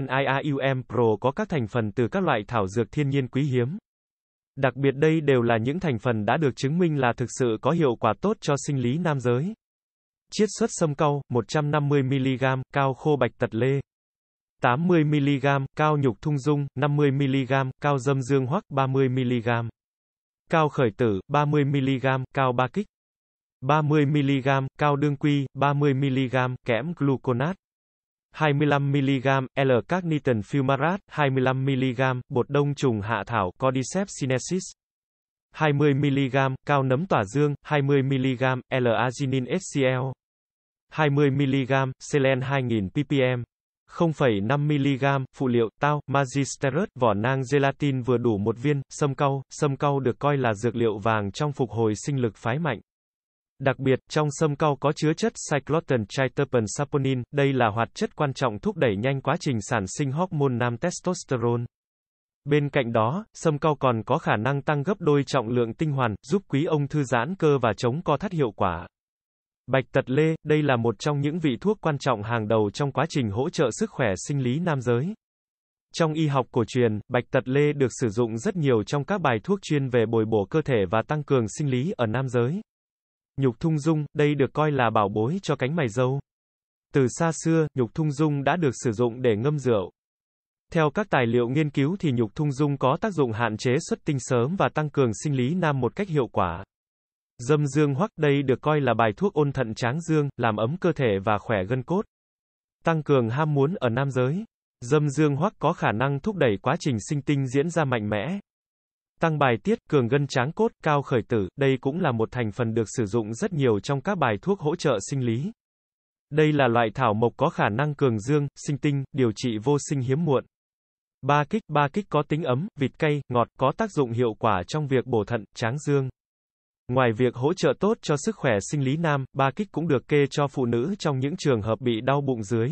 NIAUM Pro có các thành phần từ các loại thảo dược thiên nhiên quý hiếm. Đặc biệt đây đều là những thành phần đã được chứng minh là thực sự có hiệu quả tốt cho sinh lý nam giới. Chiết xuất sâm cau 150mg, cao khô bạch tật lê 80mg, cao nhục thung dung 50mg, cao dâm dương hoắc 30mg. Cao khởi tử 30mg, cao ba kích 30mg, cao đương quy 30mg, kẽm gluconat 25mg, L-carnitin fumarat, 25mg, bột đông trùng hạ thảo, cordyceps sinensis. 20mg, cao nấm tỏa dương, 20mg, L-arginin HCl. 20mg, selen 2000 ppm. 0,5mg, phụ liệu, tao, magisterus, vỏ nang gelatin vừa đủ một viên, sâm cau, sâm cau được coi là dược liệu vàng trong phục hồi sinh lực phái mạnh. Đặc biệt, trong sâm cau có chứa chất cyclotan triterpen saponin, đây là hoạt chất quan trọng thúc đẩy nhanh quá trình sản sinh hormone nam testosterone. Bên cạnh đó, sâm cau còn có khả năng tăng gấp đôi trọng lượng tinh hoàn, giúp quý ông thư giãn cơ và chống co thắt hiệu quả. Bạch tật lê, đây là một trong những vị thuốc quan trọng hàng đầu trong quá trình hỗ trợ sức khỏe sinh lý nam giới. Trong y học cổ truyền, bạch tật lê được sử dụng rất nhiều trong các bài thuốc chuyên về bồi bổ cơ thể và tăng cường sinh lý ở nam giới. Nhục thung dung, đây được coi là bảo bối cho cánh mày dâu. Từ xa xưa, nhục thung dung đã được sử dụng để ngâm rượu. Theo các tài liệu nghiên cứu thì nhục thung dung có tác dụng hạn chế xuất tinh sớm và tăng cường sinh lý nam một cách hiệu quả. Dâm dương hoắc đây được coi là bài thuốc ôn thận tráng dương, làm ấm cơ thể và khỏe gân cốt. Tăng cường ham muốn ở nam giới. Dâm dương hoắc có khả năng thúc đẩy quá trình sinh tinh diễn ra mạnh mẽ, tăng bài tiết, cường gân tráng cốt, cao khởi tử, đây cũng là một thành phần được sử dụng rất nhiều trong các bài thuốc hỗ trợ sinh lý. Đây là loại thảo mộc có khả năng cường dương, sinh tinh, điều trị vô sinh hiếm muộn. Ba kích, ba kích có tính ấm, vịt cay, ngọt, có tác dụng hiệu quả trong việc bổ thận, tráng dương. Ngoài việc hỗ trợ tốt cho sức khỏe sinh lý nam, ba kích cũng được kê cho phụ nữ trong những trường hợp bị đau bụng dưới.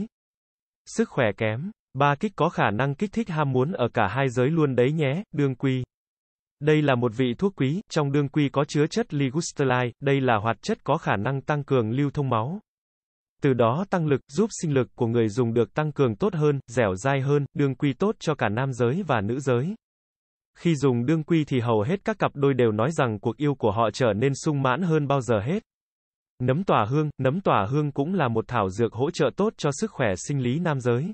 Sức khỏe kém, ba kích có khả năng kích thích ham muốn ở cả hai giới luôn đấy nhé, đương quy. Đây là một vị thuốc quý, trong đương quy có chứa chất ligustolide, đây là hoạt chất có khả năng tăng cường lưu thông máu. Từ đó tăng lực, giúp sinh lực của người dùng được tăng cường tốt hơn, dẻo dai hơn, đương quy tốt cho cả nam giới và nữ giới. Khi dùng đương quy thì hầu hết các cặp đôi đều nói rằng cuộc yêu của họ trở nên sung mãn hơn bao giờ hết. Nấm tỏa hương, nấm tỏa hương cũng là một thảo dược hỗ trợ tốt cho sức khỏe sinh lý nam giới.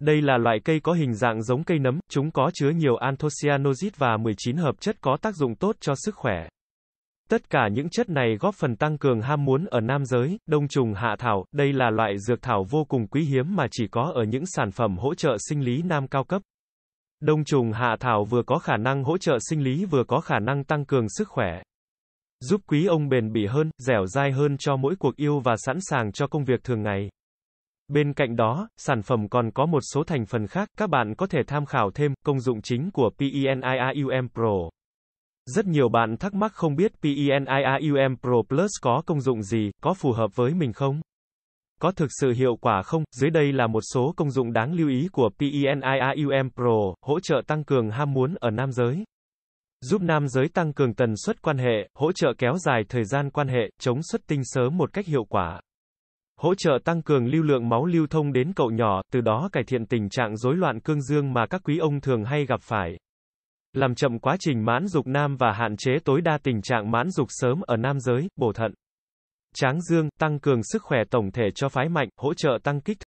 Đây là loại cây có hình dạng giống cây nấm, chúng có chứa nhiều anthocyanozit và 19 hợp chất có tác dụng tốt cho sức khỏe. Tất cả những chất này góp phần tăng cường ham muốn ở nam giới, đông trùng hạ thảo, đây là loại dược thảo vô cùng quý hiếm mà chỉ có ở những sản phẩm hỗ trợ sinh lý nam cao cấp. Đông trùng hạ thảo vừa có khả năng hỗ trợ sinh lý vừa có khả năng tăng cường sức khỏe. Giúp quý ông bền bỉ hơn, dẻo dai hơn cho mỗi cuộc yêu và sẵn sàng cho công việc thường ngày. Bên cạnh đó, sản phẩm còn có một số thành phần khác, các bạn có thể tham khảo thêm, công dụng chính của PENIRUM Pro. Rất nhiều bạn thắc mắc không biết PENIRUM Pro Plus có công dụng gì, có phù hợp với mình không? Có thực sự hiệu quả không? Dưới đây là một số công dụng đáng lưu ý của PENIRUM Pro, hỗ trợ tăng cường ham muốn ở nam giới. Giúp nam giới tăng cường tần suất quan hệ, hỗ trợ kéo dài thời gian quan hệ, chống xuất tinh sớm một cách hiệu quả hỗ trợ tăng cường lưu lượng máu lưu thông đến cậu nhỏ, từ đó cải thiện tình trạng rối loạn cương dương mà các quý ông thường hay gặp phải. Làm chậm quá trình mãn dục nam và hạn chế tối đa tình trạng mãn dục sớm ở nam giới, bổ thận. Tráng dương, tăng cường sức khỏe tổng thể cho phái mạnh, hỗ trợ tăng kích